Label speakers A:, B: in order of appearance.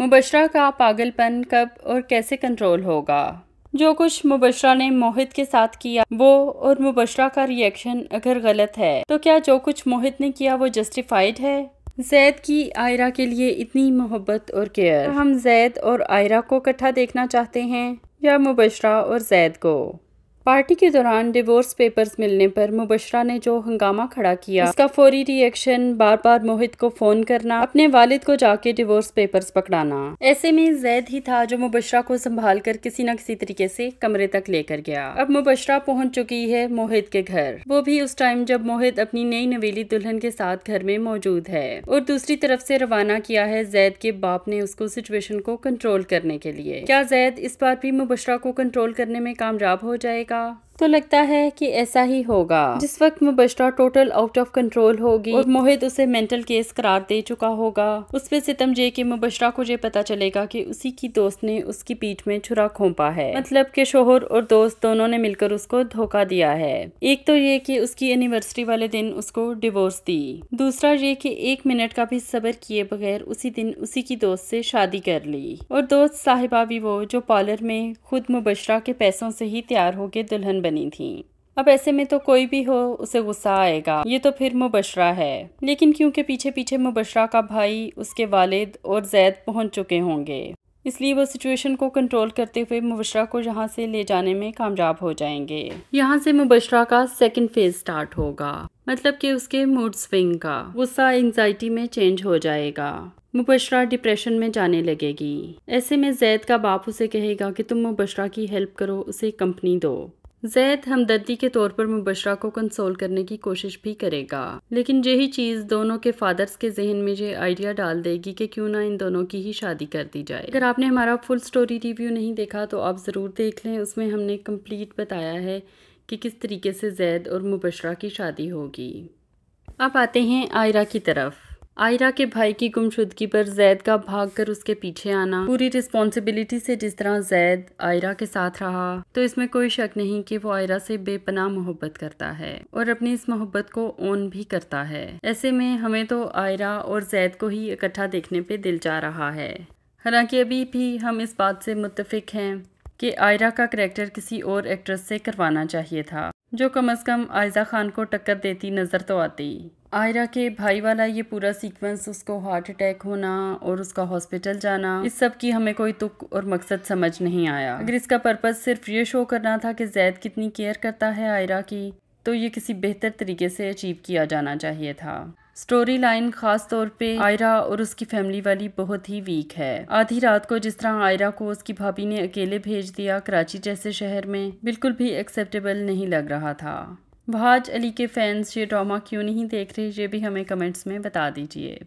A: मुबशरा का पागलपन कब और कैसे कंट्रोल होगा जो कुछ मुबशरा ने मोहित के साथ किया वो और मुबशरा का रिएक्शन अगर गलत है तो क्या जो कुछ मोहित ने किया वो जस्टिफाइड है जैद की आयरा के लिए इतनी मोहब्बत और केयर हम जैद और आयरा को इकट्ठा देखना चाहते हैं या मुबशरा और जैद को पार्टी के दौरान डिवोर्स पेपर्स मिलने पर मुबशरा ने जो हंगामा खड़ा किया इसका फौरी रिएक्शन बार बार मोहित को फोन करना अपने वालिद को जाके डिवोर्स पेपर्स पकड़ाना ऐसे में जैद ही था जो मुबशरा को संभाल कर किसी न किसी तरीके से कमरे तक लेकर गया अब मुबशरा पहुंच चुकी है मोहित के घर वो भी उस टाइम जब मोहित अपनी नई नवेली दुल्हन के साथ घर में मौजूद है और दूसरी तरफ से रवाना किया है जैद के बाप ने उसको सिचुएशन को कंट्रोल करने के लिए क्या जैद इस बार भी मुबशरा को कंट्रोल करने में कामयाब हो जाएगा America. तो लगता है कि ऐसा ही होगा जिस वक्त Mubashra total out of control होगी और मोहित उसे मेंटल केस करार दे चुका होगा उस पे सितम जे के मुबशरा को ये पता चलेगा कि उसी की दोस्त ने उसकी पीठ में छुरा खोपा है मतलब के शोहर और दोस्त दोनों ने मिलकर उसको धोखा दिया है एक तो ये कि उसकी एनिवर्सरी वाले दिन उसको डिवोर्स दी दूसरा ये की एक मिनट का भी सबर किए बगैर उसी दिन उसी की दोस्त से शादी कर ली और दोस्त साहिबा भी वो जो पार्लर में खुद मुबशरा के पैसों से ही तैयार होके दुल्हन बनी थी अब ऐसे में तो कोई भी हो उसे गुस्सा आएगा ये तो फिर मुबशरा है लेकिन क्योंकि पीछे पीछे मुबशरा का भाई उसके वालिद और जैद पहुंच चुके होंगे इसलिए वो सिचुएशन को कंट्रोल करते हुए मुबशरा को यहाँ से ले जाने में कामयाब हो जाएंगे यहाँ से मुबशरा का सेकंड फेज स्टार्ट होगा मतलब कि उसके मूड स्विंग का गुस्सा एंगजाइटी में चेंज हो जाएगा मुबशरा डिप्रेशन में जाने लगेगी ऐसे में जैद का बाप उसे कहेगा कि तुम मुबशरा की हेल्प करो उसे कंपनी दो जैद हमदर्दी के तौर पर मुबशरा को कंसोल करने की कोशिश भी करेगा लेकिन यही चीज़ दोनों के फादर्स के जहन में ये आइडिया डाल देगी कि क्यों ना इन दोनों की ही शादी कर दी जाए अगर आपने हमारा फुल स्टोरी रिव्यू नहीं देखा तो आप ज़रूर देख लें उसमें हमने कम्प्लीट बताया है कि किस तरीके से जैद और मुबशरा की शादी होगी अब आते हैं आयरा की तरफ आयरा के भाई की गुमशुदगी पर जैद का भागकर उसके पीछे आना पूरी रिस्पॉन्सिबिलिटी से जिस तरह जैद आयरा के साथ रहा तो इसमें कोई शक नहीं कि वो आयरा से बेपनाह मोहब्बत करता है और अपनी इस मोहब्बत को ओन भी करता है ऐसे में हमें तो आयरा और जैद को ही इकट्ठा देखने पे दिल जा रहा है हालांकि अभी भी हम इस बात से मुतफिक हैं कि आयरा का करेक्टर किसी और एक्ट्रेस से करवाना चाहिए था जो कम अज़ कम आयजा खान को टक्कर देती नज़र तो आती आयरा के भाई वाला ये पूरा सीक्वेंस उसको हार्ट अटैक होना और उसका हॉस्पिटल जाना इस सब की हमें कोई तुक और मकसद समझ नहीं आया अगर इसका पर्पज़ सिर्फ ये शो करना था कि जैद कितनी केयर करता है आयरा की तो ये किसी बेहतर तरीके से अचीव किया जाना चाहिए था स्टोरी लाइन खास तौर पे आयरा और उसकी फैमिली वाली बहुत ही वीक है आधी रात को जिस तरह आयरा को उसकी भाभी ने अकेले भेज दिया कराची जैसे शहर में बिल्कुल भी एक्सेप्टेबल नहीं लग रहा था भाज अली के फैंस ये ड्रामा क्यों नहीं देख रहे ये भी हमें कमेंट्स में बता दीजिए